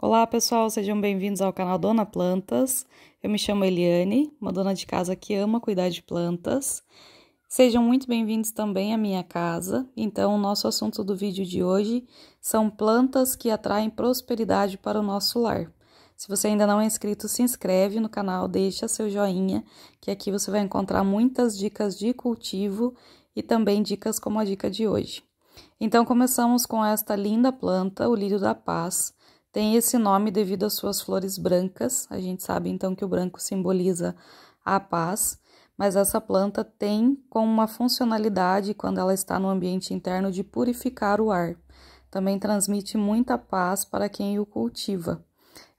Olá pessoal, sejam bem-vindos ao canal Dona Plantas. Eu me chamo Eliane, uma dona de casa que ama cuidar de plantas. Sejam muito bem-vindos também à minha casa. Então, o nosso assunto do vídeo de hoje são plantas que atraem prosperidade para o nosso lar. Se você ainda não é inscrito, se inscreve no canal, deixa seu joinha, que aqui você vai encontrar muitas dicas de cultivo e também dicas como a dica de hoje. Então, começamos com esta linda planta, o lírio da paz tem esse nome devido às suas flores brancas. A gente sabe então que o branco simboliza a paz, mas essa planta tem como uma funcionalidade quando ela está no ambiente interno de purificar o ar. Também transmite muita paz para quem o cultiva.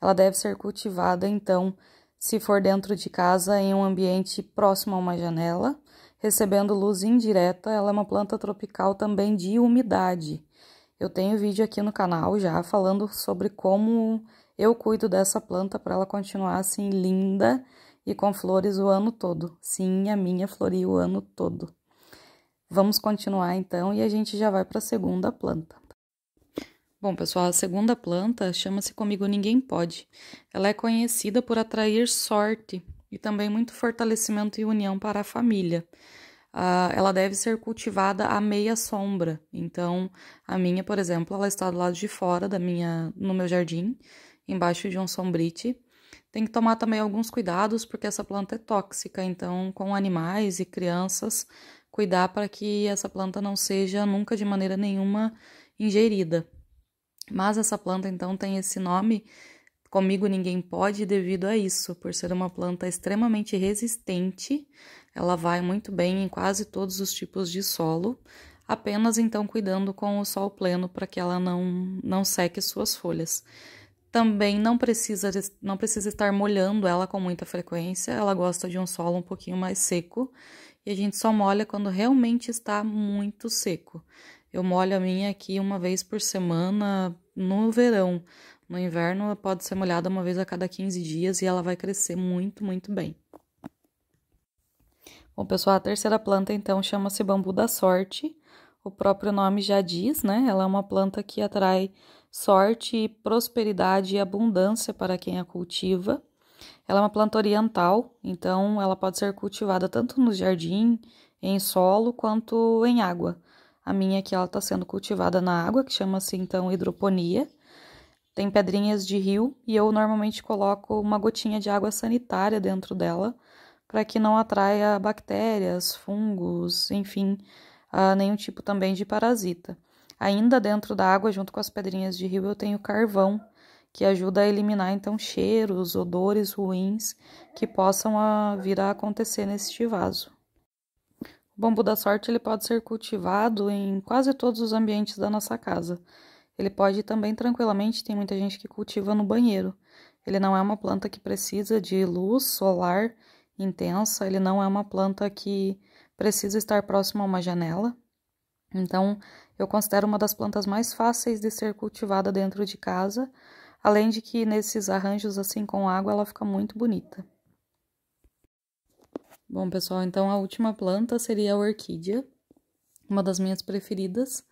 Ela deve ser cultivada então, se for dentro de casa, em um ambiente próximo a uma janela, recebendo luz indireta. Ela é uma planta tropical também de umidade. Eu tenho vídeo aqui no canal já falando sobre como eu cuido dessa planta para ela continuar assim linda e com flores o ano todo. Sim, a minha floriu o ano todo. Vamos continuar então e a gente já vai para a segunda planta. Bom, pessoal, a segunda planta chama-se Comigo Ninguém Pode. Ela é conhecida por atrair sorte e também muito fortalecimento e união para a família ela deve ser cultivada à meia sombra. Então, a minha, por exemplo, ela está do lado de fora da minha, no meu jardim, embaixo de um sombrite. Tem que tomar também alguns cuidados, porque essa planta é tóxica, então, com animais e crianças, cuidar para que essa planta não seja nunca de maneira nenhuma ingerida. Mas essa planta, então, tem esse nome Comigo ninguém pode devido a isso, por ser uma planta extremamente resistente, ela vai muito bem em quase todos os tipos de solo, apenas então cuidando com o sol pleno para que ela não, não seque suas folhas. Também não precisa, não precisa estar molhando ela com muita frequência, ela gosta de um solo um pouquinho mais seco e a gente só molha quando realmente está muito seco. Eu molho a minha aqui uma vez por semana no verão, no inverno, ela pode ser molhada uma vez a cada 15 dias e ela vai crescer muito, muito bem. Bom, pessoal, a terceira planta, então, chama-se bambu da sorte. O próprio nome já diz, né? Ela é uma planta que atrai sorte, prosperidade e abundância para quem a cultiva. Ela é uma planta oriental, então ela pode ser cultivada tanto no jardim, em solo, quanto em água. A minha aqui, ela está sendo cultivada na água, que chama-se, então, hidroponia. Tem pedrinhas de rio e eu normalmente coloco uma gotinha de água sanitária dentro dela para que não atraia bactérias, fungos, enfim, uh, nenhum tipo também de parasita. Ainda dentro da água, junto com as pedrinhas de rio, eu tenho carvão, que ajuda a eliminar então cheiros, odores ruins que possam ah, vir a acontecer neste vaso. O bambu da sorte ele pode ser cultivado em quase todos os ambientes da nossa casa. Ele pode também tranquilamente, tem muita gente que cultiva no banheiro. Ele não é uma planta que precisa de luz solar intensa, ele não é uma planta que precisa estar próximo a uma janela. Então, eu considero uma das plantas mais fáceis de ser cultivada dentro de casa, além de que nesses arranjos assim com água ela fica muito bonita. Bom, pessoal, então a última planta seria a orquídea, uma das minhas preferidas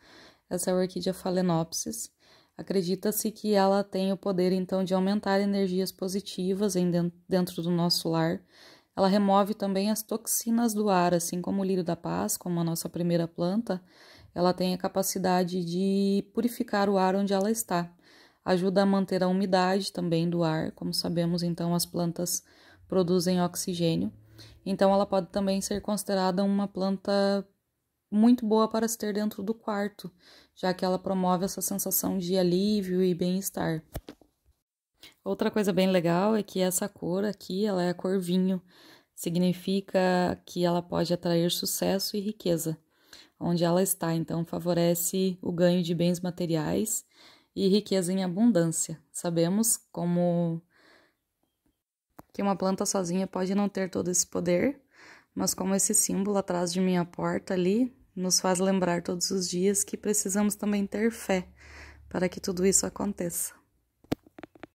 essa orquídea Phalaenopsis. Acredita-se que ela tem o poder então de aumentar energias positivas dentro do nosso lar. Ela remove também as toxinas do ar, assim como o lírio da paz, como a nossa primeira planta. Ela tem a capacidade de purificar o ar onde ela está. Ajuda a manter a umidade também do ar, como sabemos, então as plantas produzem oxigênio. Então ela pode também ser considerada uma planta muito boa para se ter dentro do quarto, já que ela promove essa sensação de alívio e bem-estar. Outra coisa bem legal é que essa cor aqui, ela é a cor vinho, significa que ela pode atrair sucesso e riqueza, onde ela está, então favorece o ganho de bens materiais e riqueza em abundância. Sabemos como que uma planta sozinha pode não ter todo esse poder, mas como esse símbolo atrás de minha porta ali nos faz lembrar todos os dias que precisamos também ter fé para que tudo isso aconteça.